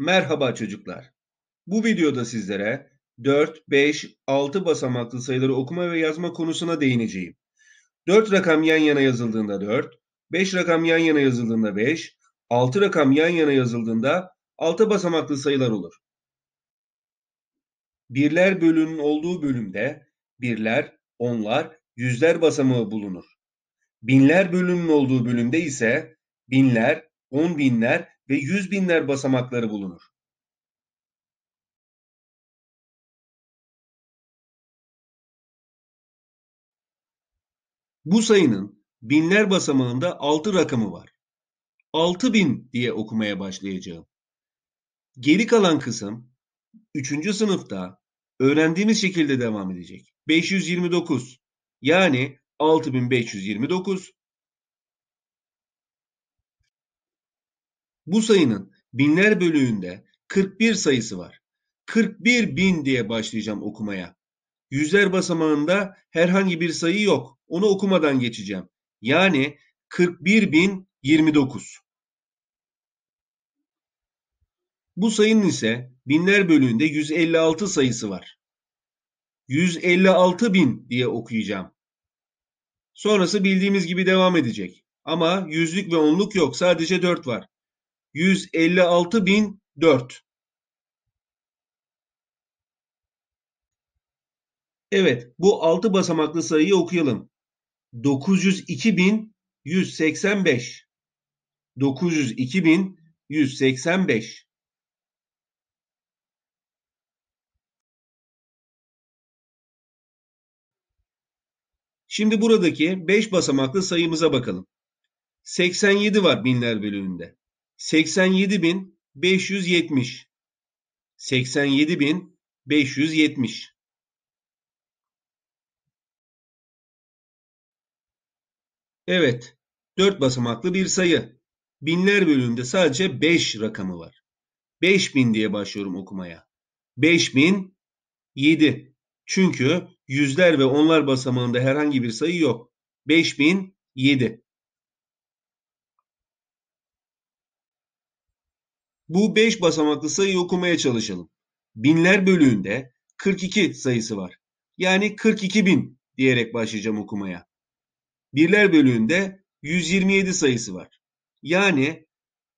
Merhaba çocuklar. Bu videoda sizlere 4, 5, 6 basamaklı sayıları okuma ve yazma konusuna değineceğim. 4 rakam yan yana yazıldığında 4, 5 rakam yan yana yazıldığında 5, 6 rakam yan yana yazıldığında 6 basamaklı sayılar olur. Birler bölümünün olduğu bölümde birler, onlar, yüzler basamağı bulunur. Binler bölümünün olduğu bölümde ise binler, on binler ve yüz binler basamakları bulunur. Bu sayının binler basamağında altı rakamı var. Altı bin diye okumaya başlayacağım. Geri kalan kısım üçüncü sınıfta öğrendiğimiz şekilde devam edecek. 529 yani 6529 Bu sayının binler bölüğünde 41 sayısı var. 41 bin diye başlayacağım okumaya. Yüzler basamağında herhangi bir sayı yok. Onu okumadan geçeceğim. Yani 41 bin 29. Bu sayının ise binler bölüğünde 156 sayısı var. 156 bin diye okuyacağım. Sonrası bildiğimiz gibi devam edecek. Ama yüzlük ve onluk yok. Sadece 4 var. 156.004. Evet, bu altı basamaklı sayıyı okuyalım. 902.185 902.185 Şimdi buradaki 5 basamaklı sayımıza bakalım. 87 var binler bölümünde. 87.570. bin Evet, 4 basamaklı bir sayı. Binler bölümünde sadece 5 rakamı var. 5000 diye başlıyorum okumaya. 5000 7. Çünkü yüzler ve onlar basamağında herhangi bir sayı yok. 5007. Bu beş basamaklı sayıyı okumaya çalışalım. Binler bölüğünde 42 sayısı var. Yani 42 bin diyerek başlayacağım okumaya. Birler bölüğünde 127 sayısı var. Yani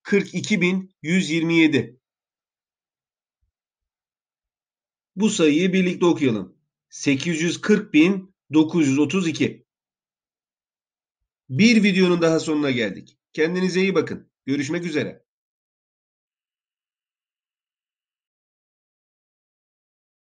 42.127. Bu sayıyı birlikte okuyalım. 840.932. Bir videonun daha sonuna geldik. Kendinize iyi bakın. Görüşmek üzere.